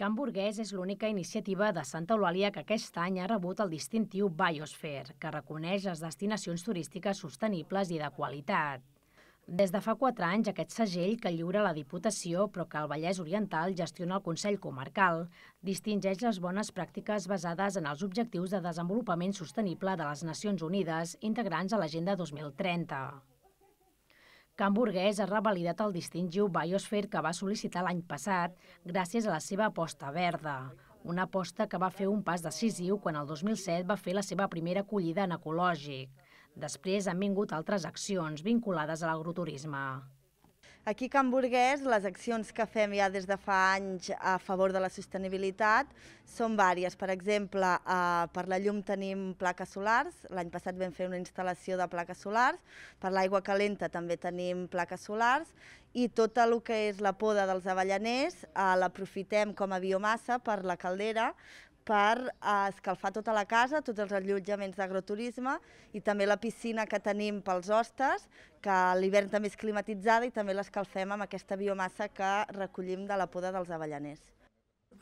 Can Burgués és l'única iniciativa de Santa Eulàlia que aquest any ha rebut el distintiu Biosphere, que reconeix les destinacions turístiques sostenibles i de qualitat. Des de fa quatre anys, aquest segell que lliura la Diputació, però que el Vallès Oriental gestiona el Consell Comarcal, distingeix les bones pràctiques basades en els objectius de desenvolupament sostenible de les Nacions Unides integrants a l'Agenda 2030. Can Burgués ha revalidat el distingiu Biosphere que va sol·licitar l'any passat gràcies a la seva aposta verda. Una aposta que va fer un pas decisiu quan el 2007 va fer la seva primera acollida en ecològic. Després han vingut altres accions vinculades a l'agroturisme. Aquí a Can Burgués, les accions que fem ja des de fa anys a favor de la sostenibilitat són vàries. Per exemple, eh, per la llum tenim plaques solars, l'any passat vam fer una instal·lació de plaques solars, per l'aigua calenta també tenim plaques solars i tot el que és la poda dels avellaners eh, l'aprofitem com a biomassa per la caldera, per eh, escalfar tota la casa, tots els allotjaments d'agroturisme i també la piscina que tenim pels hostes, que l'hivern també és climatitzada i també l'escalfem amb aquesta biomassa que recollim de la poda dels avellaners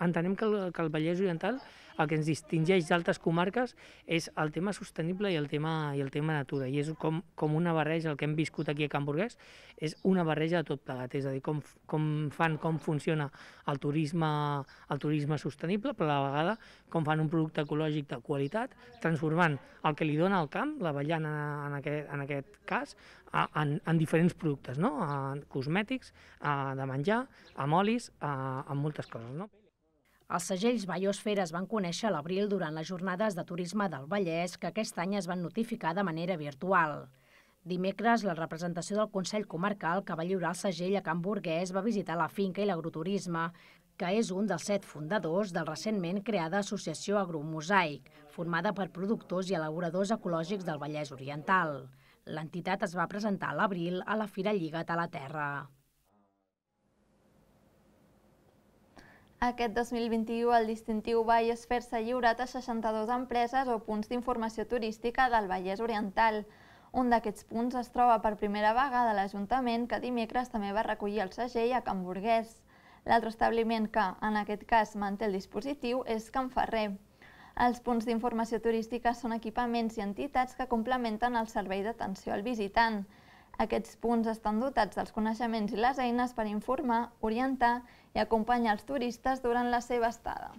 entenem que el, que el Vallès Oriental el que ens distingeix d'altres comarques és el tema sostenible i el tema, i el tema natura, i és com, com una barreja, el que hem viscut aquí a Can Burgués, és una barreja de tot plegat, és a dir, com, com fan, com funciona el turisme, el turisme sostenible, però a la vegada com fan un producte ecològic de qualitat, transformant el que li dona al camp, la ballana en aquest, en aquest cas, a, en, en diferents productes, no? a cosmètics, a, de menjar, amb olis, a, amb moltes coses. No? Els segells Biosfera es van conèixer a l'abril durant les jornades de turisme del Vallès que aquest any es van notificar de manera virtual. Dimecres, la representació del Consell Comarcal que va lliurar el segell a Can Burgués va visitar la finca i l'agroturisme, que és un dels set fundadors del recentment creada Associació Agromosaic, formada per productors i elaboradors ecològics del Vallès Oriental. L'entitat es va presentar a l'abril a la Fira Lligat a la Terra. Aquest 2021 el distintiu fer s'ha lliurat a 62 empreses o punts d'informació turística del Vallès Oriental. Un d'aquests punts es troba per primera vegada a l'Ajuntament, que dimecres també va recollir el segell a Can Burgués. L'altre establiment que, en aquest cas, manté el dispositiu és Can Ferrer. Els punts d'informació turística són equipaments i entitats que complementen el servei d'atenció al visitant, aquests punts estan dotats dels coneixements i les eines per informar, orientar i acompanyar els turistes durant la seva estada.